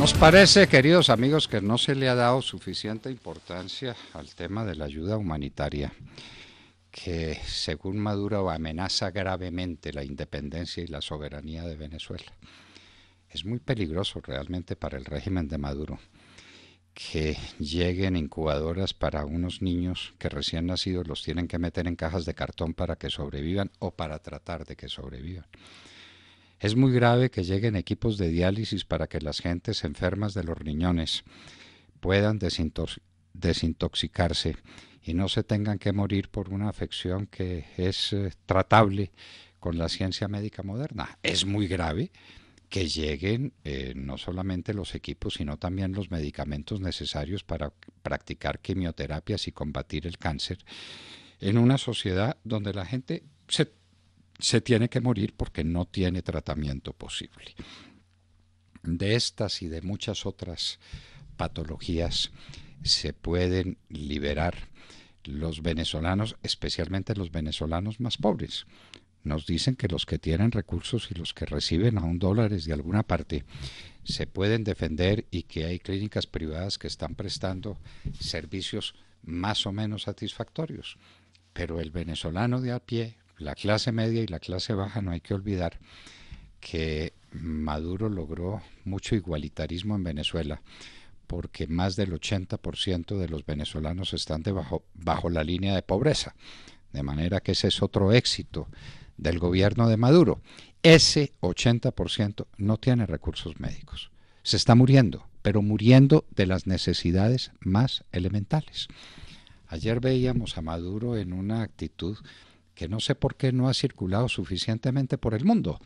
Nos parece, queridos amigos, que no se le ha dado suficiente importancia al tema de la ayuda humanitaria, que según Maduro amenaza gravemente la independencia y la soberanía de Venezuela. Es muy peligroso realmente para el régimen de Maduro que lleguen incubadoras para unos niños que recién nacidos los tienen que meter en cajas de cartón para que sobrevivan o para tratar de que sobrevivan. Es muy grave que lleguen equipos de diálisis para que las gentes enfermas de los riñones puedan desintoxicarse y no se tengan que morir por una afección que es eh, tratable con la ciencia médica moderna. Es muy grave que lleguen eh, no solamente los equipos, sino también los medicamentos necesarios para practicar quimioterapias y combatir el cáncer en una sociedad donde la gente se se tiene que morir porque no tiene tratamiento posible. De estas y de muchas otras patologías se pueden liberar los venezolanos, especialmente los venezolanos más pobres. Nos dicen que los que tienen recursos y los que reciben un dólares de alguna parte se pueden defender y que hay clínicas privadas que están prestando servicios más o menos satisfactorios. Pero el venezolano de a pie, la clase media y la clase baja, no hay que olvidar que Maduro logró mucho igualitarismo en Venezuela, porque más del 80% de los venezolanos están debajo, bajo la línea de pobreza. De manera que ese es otro éxito del gobierno de Maduro. Ese 80% no tiene recursos médicos. Se está muriendo, pero muriendo de las necesidades más elementales. Ayer veíamos a Maduro en una actitud que no sé por qué no ha circulado suficientemente por el mundo.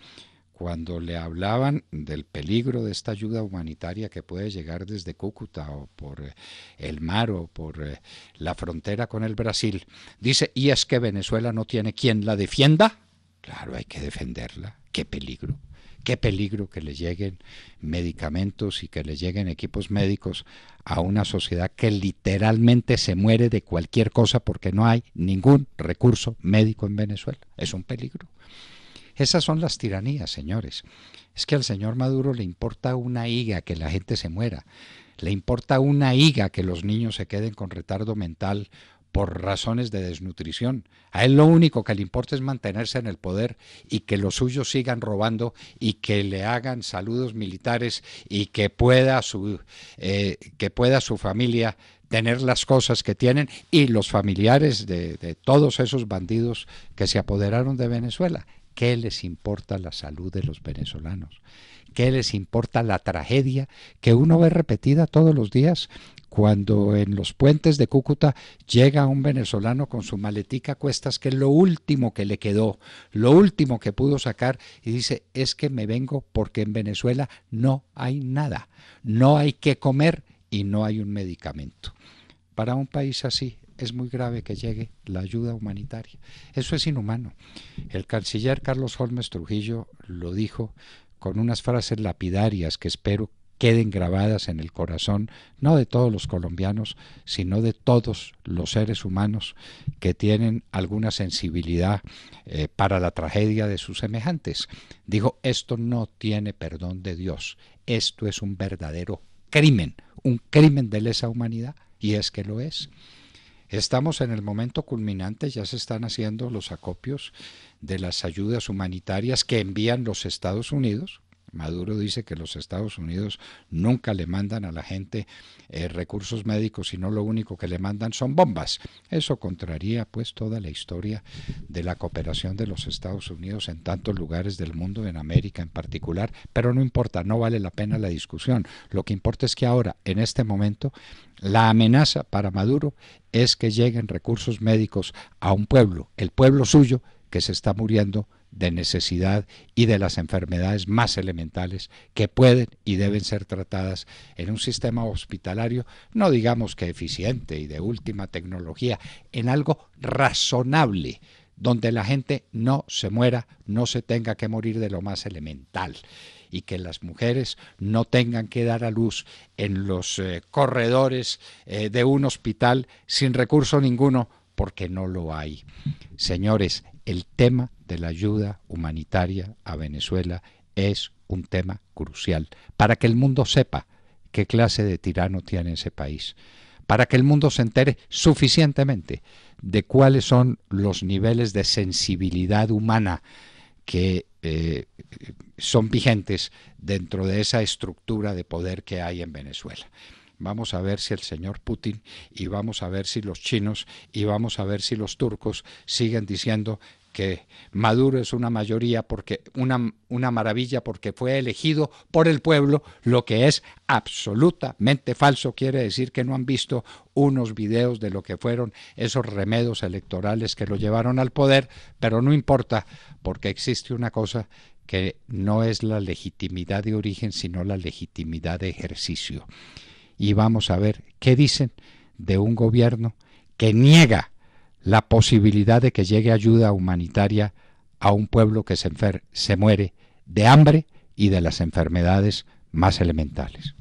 Cuando le hablaban del peligro de esta ayuda humanitaria que puede llegar desde Cúcuta o por eh, el mar o por eh, la frontera con el Brasil, dice, ¿y es que Venezuela no tiene quien la defienda? Claro, hay que defenderla. ¿Qué peligro? qué peligro que les lleguen medicamentos y que les lleguen equipos médicos a una sociedad que literalmente se muere de cualquier cosa porque no hay ningún recurso médico en Venezuela. Es un peligro. Esas son las tiranías, señores. Es que al señor Maduro le importa una higa que la gente se muera. Le importa una higa que los niños se queden con retardo mental por razones de desnutrición. A él lo único que le importa es mantenerse en el poder y que los suyos sigan robando y que le hagan saludos militares y que pueda su, eh, que pueda su familia tener las cosas que tienen y los familiares de todos esos bandidos que se apoderaron de Venezuela. ¿Qué les importa la salud de los venezolanos? ¿Qué les importa la tragedia que uno ve repetida todos los días cuando en los puentes de Cúcuta llega un venezolano con su maletica cuestas, que es lo último que le quedó, lo último que pudo sacar, y dice, es que me vengo porque en Venezuela no hay nada, no hay que comer y no hay un medicamento. Para un país así es muy grave que llegue la ayuda humanitaria. Eso es inhumano. El canciller Carlos Holmes Trujillo lo dijo con unas frases lapidarias que espero queden grabadas en el corazón, no de todos los colombianos, sino de todos los seres humanos que tienen alguna sensibilidad eh, para la tragedia de sus semejantes. Dijo, esto no tiene perdón de Dios, esto es un verdadero crimen, un crimen de lesa humanidad, y es que lo es. Estamos en el momento culminante, ya se están haciendo los acopios de las ayudas humanitarias que envían los Estados Unidos Maduro dice que los Estados Unidos nunca le mandan a la gente eh, recursos médicos, sino lo único que le mandan son bombas. Eso contraría pues toda la historia de la cooperación de los Estados Unidos en tantos lugares del mundo, en América en particular, pero no importa, no vale la pena la discusión. Lo que importa es que ahora, en este momento, la amenaza para Maduro es que lleguen recursos médicos a un pueblo, el pueblo suyo, que se está muriendo de necesidad y de las enfermedades más elementales que pueden y deben ser tratadas en un sistema hospitalario, no digamos que eficiente y de última tecnología, en algo razonable, donde la gente no se muera, no se tenga que morir de lo más elemental y que las mujeres no tengan que dar a luz en los eh, corredores eh, de un hospital sin recurso ninguno, porque no lo hay. Señores, el tema de la ayuda humanitaria a Venezuela es un tema crucial para que el mundo sepa qué clase de tirano tiene ese país, para que el mundo se entere suficientemente de cuáles son los niveles de sensibilidad humana que eh, son vigentes dentro de esa estructura de poder que hay en Venezuela vamos a ver si el señor Putin y vamos a ver si los chinos y vamos a ver si los turcos siguen diciendo que Maduro es una mayoría porque una, una maravilla porque fue elegido por el pueblo, lo que es absolutamente falso. Quiere decir que no han visto unos videos de lo que fueron esos remedos electorales que lo llevaron al poder, pero no importa, porque existe una cosa que no es la legitimidad de origen, sino la legitimidad de ejercicio. Y vamos a ver qué dicen de un gobierno que niega la posibilidad de que llegue ayuda humanitaria a un pueblo que se, muere de hambre y de las enfermedades más elementales.